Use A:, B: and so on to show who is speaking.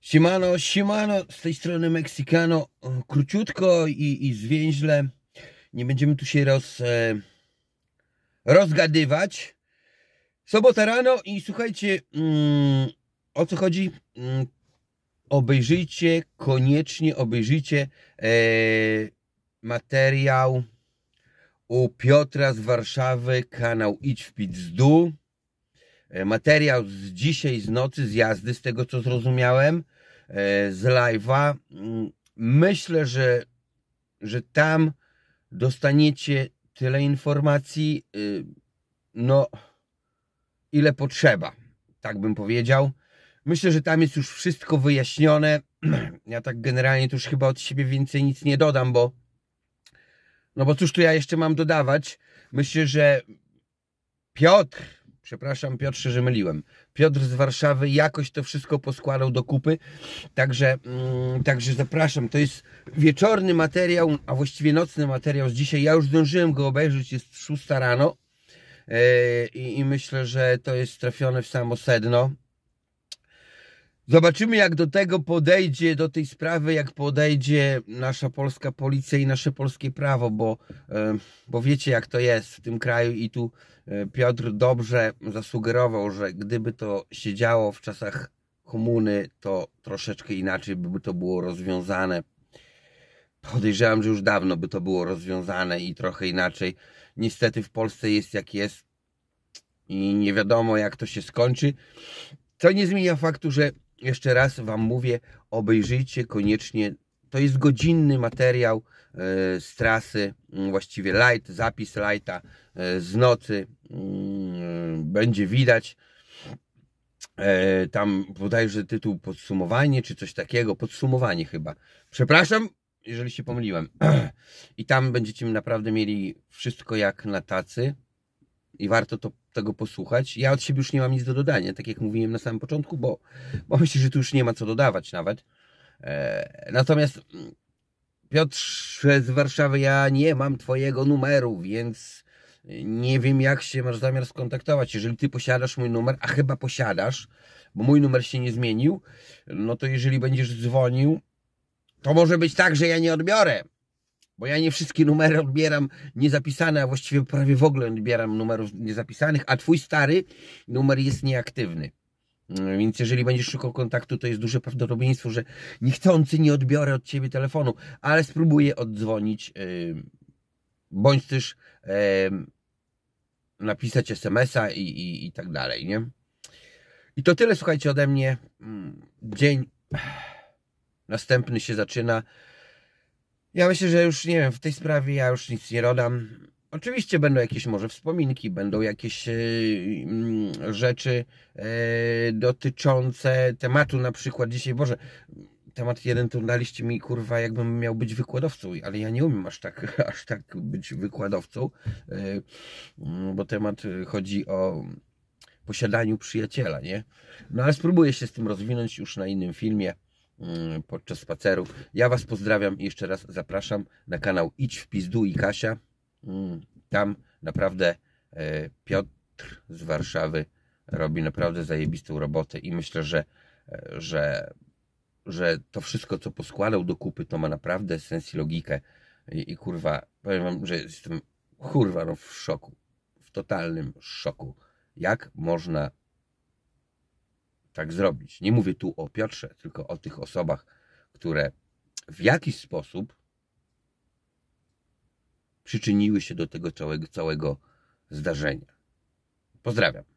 A: Siemano, siemano, z tej strony mexikano, Króciutko i, i zwięźle. Nie będziemy tu się roz, e, rozgadywać. Sobota rano i słuchajcie, mm, o co chodzi? Mm, obejrzyjcie, koniecznie obejrzyjcie e, materiał u Piotra z Warszawy, kanał Idź w Pizdu. E, materiał z dzisiaj, z nocy, z jazdy, z tego co zrozumiałem, e, z live'a. Mm, myślę, że, że tam dostaniecie tyle informacji, y, no, ile potrzeba, tak bym powiedział. Myślę, że tam jest już wszystko wyjaśnione. Ja tak generalnie to już chyba od siebie więcej nic nie dodam, bo no bo cóż tu ja jeszcze mam dodawać? Myślę, że Piotr Przepraszam Piotrze, że myliłem. Piotr z Warszawy jakoś to wszystko poskładał do kupy. Także, mm, także zapraszam. To jest wieczorny materiał, a właściwie nocny materiał z dzisiaj. Ja już zdążyłem go obejrzeć, jest 6 rano. Yy, I myślę, że to jest trafione w samo sedno. Zobaczymy, jak do tego podejdzie, do tej sprawy, jak podejdzie nasza polska policja i nasze polskie prawo, bo, e, bo wiecie, jak to jest w tym kraju, i tu e, Piotr dobrze zasugerował, że gdyby to się działo w czasach komuny, to troszeczkę inaczej by to było rozwiązane. Podejrzewam, że już dawno by to było rozwiązane i trochę inaczej. Niestety w Polsce jest jak jest i nie wiadomo, jak to się skończy. Co nie zmienia faktu, że jeszcze raz Wam mówię, obejrzyjcie koniecznie. To jest godzinny materiał e, z trasy, mm, właściwie light, zapis lighta e, z nocy. Mm, e, będzie widać tam bodajże tytuł podsumowanie, czy coś takiego, podsumowanie chyba. Przepraszam, jeżeli się pomyliłem. I tam będziecie naprawdę mieli wszystko jak na tacy i warto to tego posłuchać. Ja od siebie już nie mam nic do dodania, tak jak mówiłem na samym początku, bo, bo myślę, że tu już nie ma co dodawać nawet. E, natomiast mm, Piotrze z Warszawy, ja nie mam twojego numeru, więc nie wiem jak się masz zamiar skontaktować. Jeżeli ty posiadasz mój numer, a chyba posiadasz, bo mój numer się nie zmienił, no to jeżeli będziesz dzwonił, to może być tak, że ja nie odbiorę. Bo ja nie wszystkie numery odbieram niezapisane, a właściwie prawie w ogóle odbieram numerów niezapisanych, a twój stary numer jest nieaktywny. Mm, więc jeżeli będziesz szukał kontaktu, to jest duże prawdopodobieństwo, że niechcący nie odbiorę od ciebie telefonu, ale spróbuję oddzwonić, yy, bądź też yy, napisać SMS-a i, i, i tak dalej, nie? I to tyle, słuchajcie, ode mnie. Mm, dzień następny się zaczyna. Ja myślę, że już nie wiem, w tej sprawie ja już nic nie rodam. Oczywiście będą jakieś może wspominki, będą jakieś e, mm, rzeczy e, dotyczące tematu na przykład dzisiaj, Boże, temat jeden to daliście mi kurwa jakbym miał być wykładowcą, ale ja nie umiem aż tak, aż tak być wykładowcą, e, mm, bo temat chodzi o posiadaniu przyjaciela, nie? No ale spróbuję się z tym rozwinąć już na innym filmie. Mm, podczas spaceru. Ja Was pozdrawiam i jeszcze raz zapraszam na kanał Idź w Pizdu i Kasia. Mm, tam naprawdę e, Piotr z Warszawy robi naprawdę zajebistą robotę i myślę, że, e, że, że to wszystko, co poskładał do kupy, to ma naprawdę sens i logikę. I, i kurwa, powiem Wam, że jestem kurwa no, w szoku. W totalnym szoku. Jak można tak zrobić. Nie mówię tu o Piotrze, tylko o tych osobach, które w jakiś sposób przyczyniły się do tego całego, całego zdarzenia. Pozdrawiam.